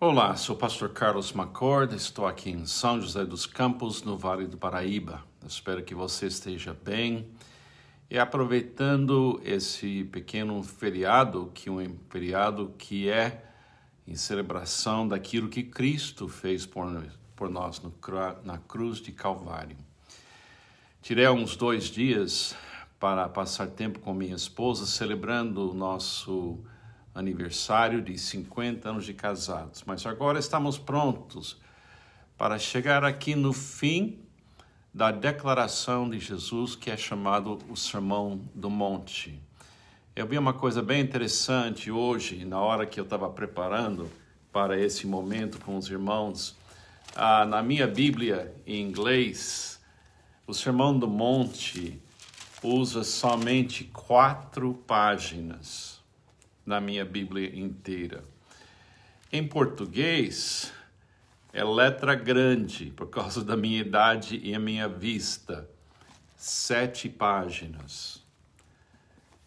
Olá, sou o pastor Carlos Macorda, estou aqui em São José dos Campos, no Vale do Paraíba. espero que você esteja bem. E aproveitando esse pequeno feriado, que um feriado que é em celebração daquilo que Cristo fez por nós, por nós no, na cruz de Calvário. Tirei uns dois dias para passar tempo com minha esposa, celebrando o nosso aniversário de 50 anos de casados. Mas agora estamos prontos para chegar aqui no fim da declaração de Jesus, que é chamado o Sermão do Monte. Eu vi uma coisa bem interessante hoje, na hora que eu estava preparando para esse momento com os irmãos. Ah, na minha Bíblia, em inglês, o Sermão do Monte usa somente quatro páginas na minha Bíblia inteira. Em português, é letra grande, por causa da minha idade e a minha vista. Sete páginas.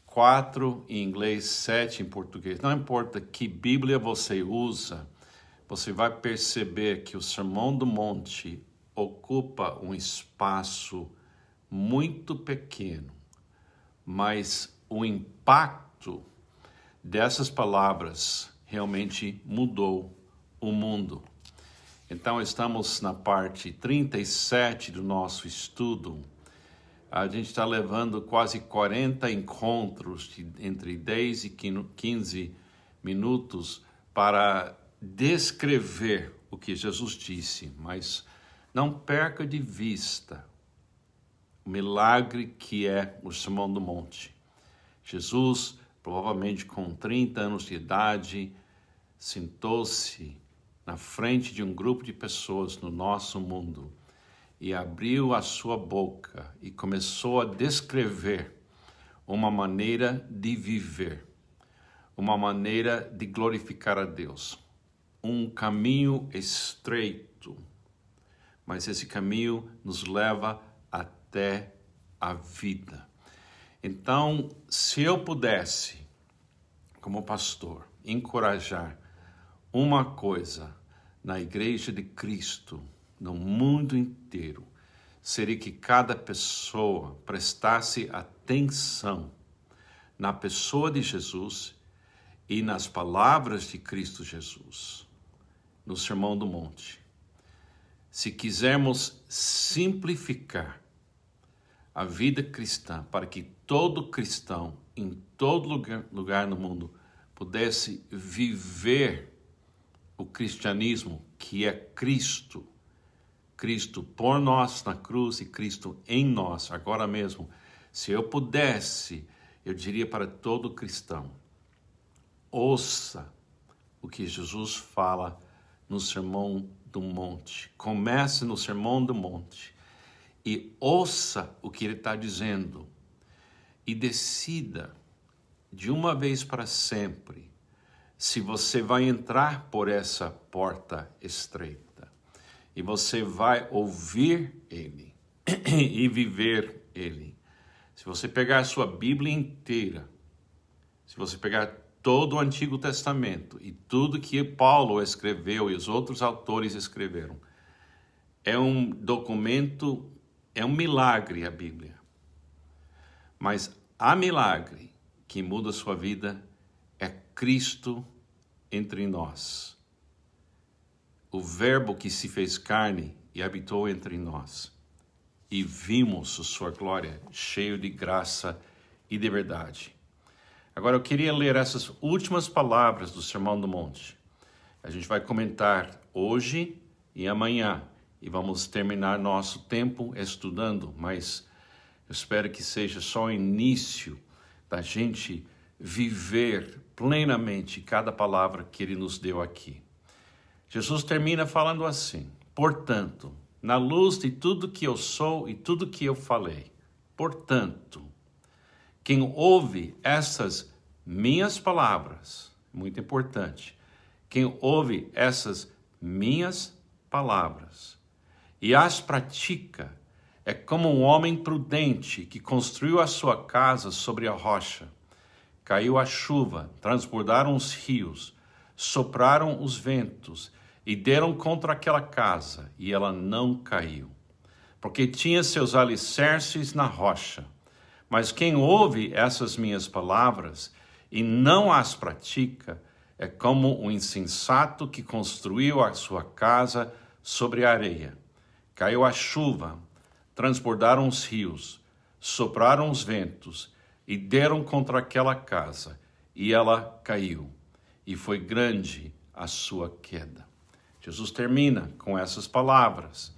Quatro em inglês, sete em português. Não importa que Bíblia você usa, você vai perceber que o Sermão do Monte ocupa um espaço muito pequeno, mas o impacto dessas palavras realmente mudou o mundo. Então, estamos na parte 37 do nosso estudo. A gente está levando quase 40 encontros de, entre 10 e 15 minutos para descrever o que Jesus disse, mas não perca de vista o milagre que é o Sermão do Monte. Jesus provavelmente com 30 anos de idade, sentou-se na frente de um grupo de pessoas no nosso mundo e abriu a sua boca e começou a descrever uma maneira de viver, uma maneira de glorificar a Deus, um caminho estreito, mas esse caminho nos leva até a vida. Então, se eu pudesse, como pastor, encorajar uma coisa na Igreja de Cristo, no mundo inteiro, seria que cada pessoa prestasse atenção na pessoa de Jesus e nas palavras de Cristo Jesus, no Sermão do Monte. Se quisermos simplificar a vida cristã, para que todo cristão em todo lugar, lugar no mundo pudesse viver o cristianismo que é Cristo. Cristo por nós na cruz e Cristo em nós, agora mesmo. Se eu pudesse, eu diria para todo cristão: ouça o que Jesus fala no Sermão do Monte. Comece no Sermão do Monte e ouça o que ele está dizendo e decida de uma vez para sempre se você vai entrar por essa porta estreita e você vai ouvir ele e viver ele. Se você pegar a sua Bíblia inteira, se você pegar todo o Antigo Testamento e tudo que Paulo escreveu e os outros autores escreveram, é um documento é um milagre a Bíblia. Mas há milagre que muda a sua vida é Cristo entre nós. O Verbo que se fez carne e habitou entre nós. E vimos a sua glória, cheio de graça e de verdade. Agora eu queria ler essas últimas palavras do Sermão do Monte. A gente vai comentar hoje e amanhã e vamos terminar nosso tempo estudando, mas eu espero que seja só o início da gente viver plenamente cada palavra que ele nos deu aqui. Jesus termina falando assim: portanto, na luz de tudo que eu sou e tudo que eu falei, portanto, quem ouve essas minhas palavras, muito importante, quem ouve essas minhas palavras e as pratica, é como um homem prudente que construiu a sua casa sobre a rocha. Caiu a chuva, transbordaram os rios, sopraram os ventos e deram contra aquela casa, e ela não caiu, porque tinha seus alicerces na rocha. Mas quem ouve essas minhas palavras e não as pratica, é como um insensato que construiu a sua casa sobre a areia. Caiu a chuva, transbordaram os rios, sopraram os ventos e deram contra aquela casa, e ela caiu, e foi grande a sua queda. Jesus termina com essas palavras.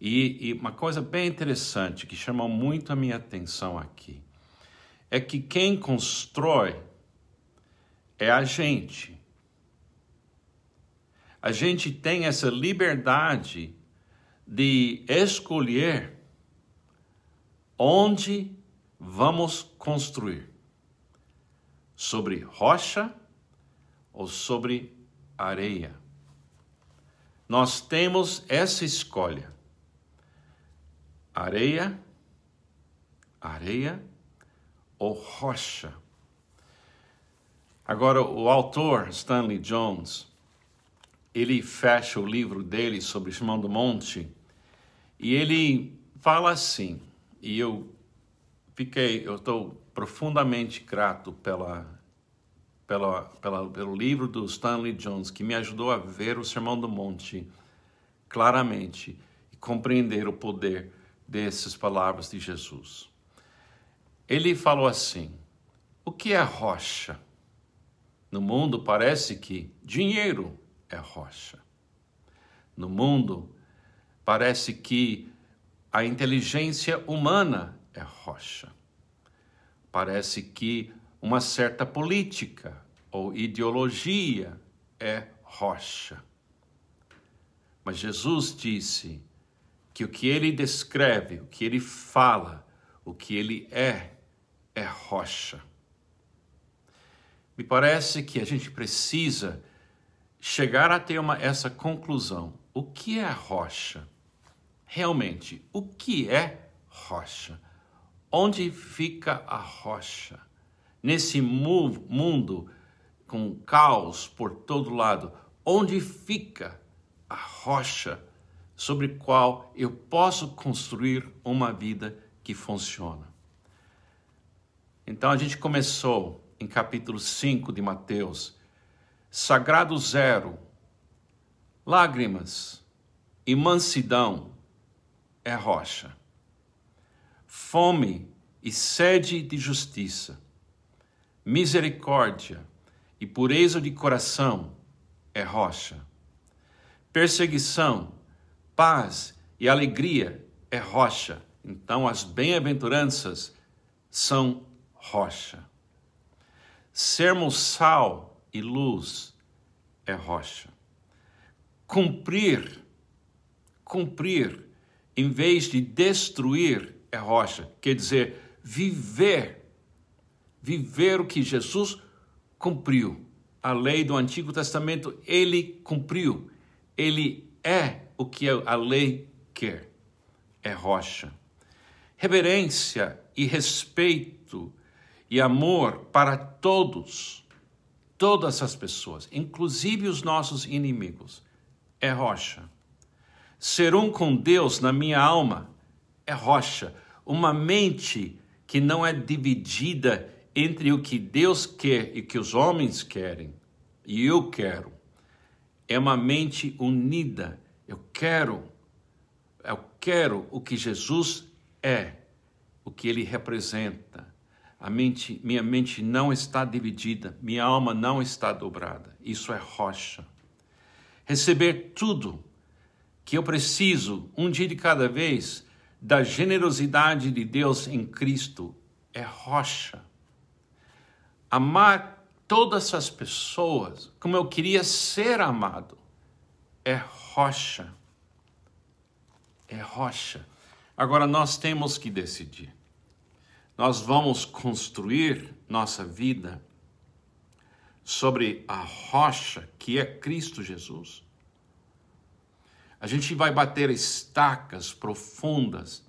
E, e, uma coisa bem interessante que chama muito a minha atenção aqui é que quem constrói é a gente. A gente tem essa liberdade de escolher onde vamos construir: sobre rocha ou sobre areia. Nós temos essa escolha: areia, areia ou rocha. Agora, o autor Stanley Jones, ele fecha o livro dele sobre Sermão do Monte e ele fala assim, e eu fiquei, eu estou profundamente grato pela, pela, pela, pelo livro do Stanley Jones, que me ajudou a ver o Sermão do Monte claramente e compreender o poder dessas palavras de Jesus. Ele falou assim: o que é rocha? No mundo parece que dinheiro é rocha. No mundo Parece que a inteligência humana é rocha. Parece que uma certa política ou ideologia é rocha. Mas Jesus disse que o que ele descreve, o que ele fala, o que ele é, é rocha. Me parece que a gente precisa chegar a ter uma, essa conclusão. O que é rocha? realmente o que é rocha. Onde fica a rocha? Nesse mundo com caos por todo lado, onde fica a rocha sobre qual eu posso construir uma vida que funciona? Então a gente começou em capítulo 5 de Mateus, sagrado zero, lágrimas e mansidão é rocha. Fome e sede de justiça, misericórdia e pureza de coração é rocha. Perseguição, paz e alegria é rocha. Então, as bem-aventuranças são rocha. Sermos sal e luz é rocha. Cumprir, cumprir em vez de destruir é rocha, quer dizer, viver, viver o que Jesus cumpriu. A lei do Antigo Testamento ele cumpriu. Ele é o que a lei quer. É rocha. Reverência e respeito e amor para todos, todas as pessoas, inclusive os nossos inimigos. É rocha. Ser um com Deus na minha alma é rocha, uma mente que não é dividida entre o que Deus quer e que os homens querem, e eu quero. É uma mente unida. Eu quero, eu quero o que Jesus é, o que ele representa. A mente, minha mente não está dividida, minha alma não está dobrada. Isso é rocha. Receber tudo que eu preciso, um dia de cada vez, da generosidade de Deus em Cristo é rocha. Amar todas as pessoas como eu queria ser amado é rocha. É rocha. Agora nós temos que decidir. Nós vamos construir nossa vida sobre a rocha que é Cristo Jesus? A gente vai bater estacas profundas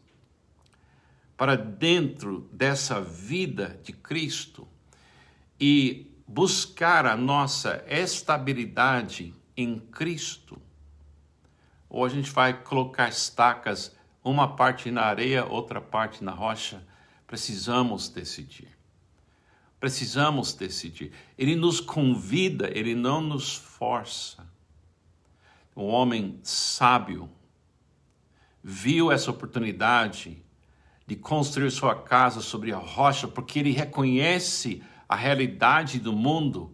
para dentro dessa vida de Cristo e buscar a nossa estabilidade em Cristo. Ou a gente vai colocar estacas, uma parte na areia, outra parte na rocha. Precisamos decidir. Precisamos decidir. Ele nos convida, ele não nos força o homem sábio viu essa oportunidade de construir sua casa sobre a rocha, porque ele reconhece a realidade do mundo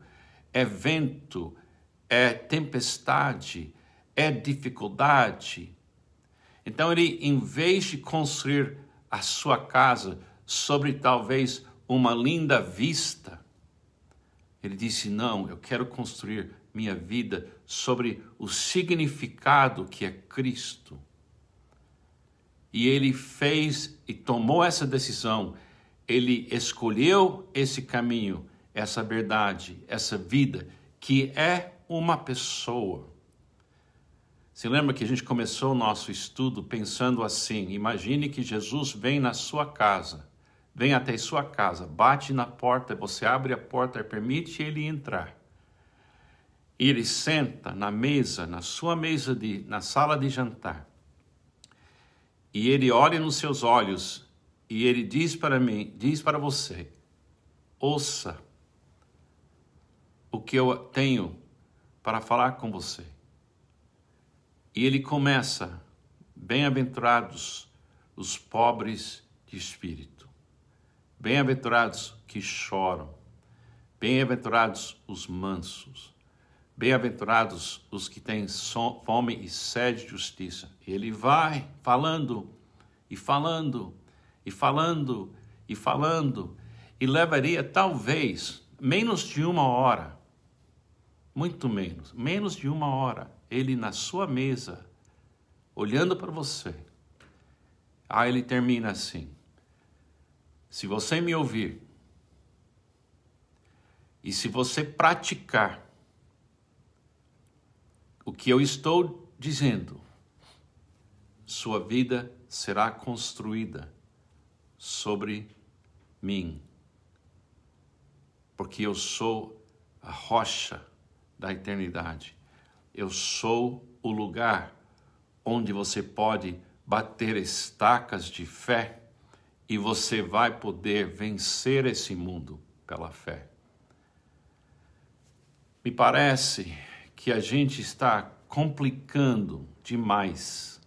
é vento, é tempestade, é dificuldade. Então ele, em vez de construir a sua casa sobre talvez uma linda vista, ele disse: Não, eu quero construir minha vida sobre o significado que é Cristo. E ele fez e tomou essa decisão, ele escolheu esse caminho, essa verdade, essa vida, que é uma pessoa. Se lembra que a gente começou o nosso estudo pensando assim: imagine que Jesus vem na sua casa, vem até sua casa, bate na porta, você abre a porta e permite ele entrar. E ele senta na mesa, na sua mesa de na sala de jantar. E ele olha nos seus olhos e ele diz para mim, diz para você: ouça o que eu tenho para falar com você. E ele começa: Bem-aventurados os pobres de espírito. Bem-aventurados que choram. Bem-aventurados os mansos. Bem-aventurados os que têm fome e sede de justiça. E ele vai falando e falando e falando e falando e levaria talvez menos de uma hora, muito menos, menos de uma hora, ele na sua mesa, olhando para você. Aí ah, ele termina assim: Se você me ouvir e se você praticar o que eu estou dizendo, sua vida será construída sobre mim, porque eu sou a rocha da eternidade. Eu sou o lugar onde você pode bater estacas de fé e você vai poder vencer esse mundo pela fé. Me parece que a gente está complicando demais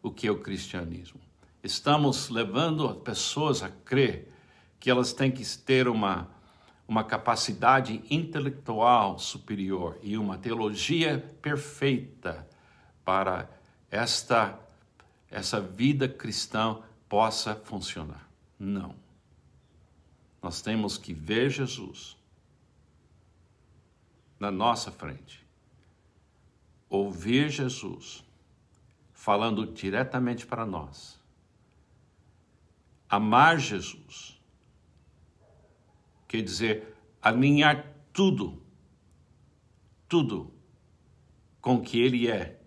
o que é o cristianismo. Estamos levando as pessoas a crer que elas têm que ter uma, uma capacidade intelectual superior e uma teologia perfeita para esta essa vida cristã possa funcionar. Não. Nós temos que ver Jesus na nossa frente ouvir Jesus falando diretamente para nós, amar Jesus, quer dizer, alinhar tudo, tudo com o que Ele é,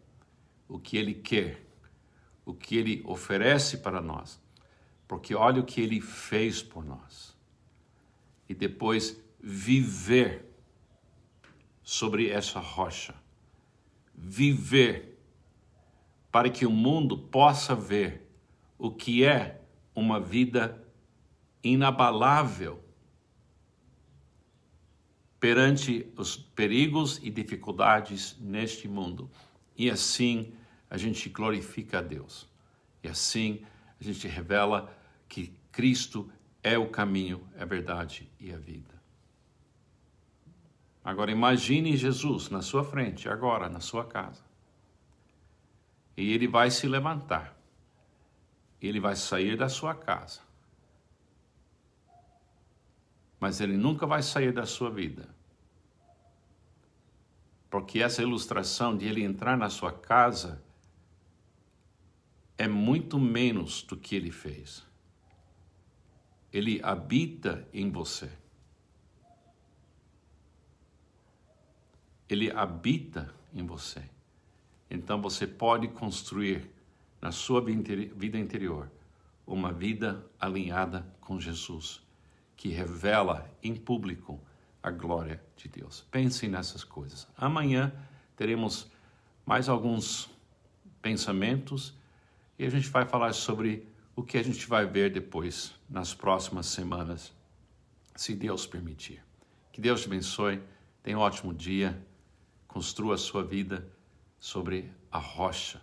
o que Ele quer, o que Ele oferece para nós, porque olha o que Ele fez por nós. E depois viver sobre essa rocha viver para que o mundo possa ver o que é uma vida inabalável perante os perigos e dificuldades neste mundo. E assim a gente glorifica a Deus. E assim a gente revela que Cristo é o caminho, é a verdade e a vida. Agora imagine Jesus na sua frente, agora, na sua casa. E ele vai se levantar. Ele vai sair da sua casa. Mas ele nunca vai sair da sua vida. Porque essa ilustração de ele entrar na sua casa é muito menos do que ele fez. Ele habita em você. ele habita em você. Então você pode construir na sua vida interior uma vida alinhada com Jesus, que revela em público a glória de Deus. Pensem nessas coisas. Amanhã teremos mais alguns pensamentos e a gente vai falar sobre o que a gente vai ver depois nas próximas semanas, se Deus permitir. Que Deus te abençoe. Tenha um ótimo dia. Construa a sua vida sobre a rocha.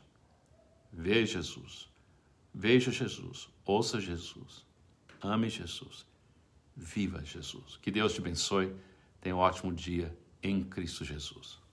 Vê Jesus. Veja Jesus. Ouça Jesus. Ame Jesus. Viva Jesus. Que Deus te abençoe. Tenha um ótimo dia em Cristo Jesus.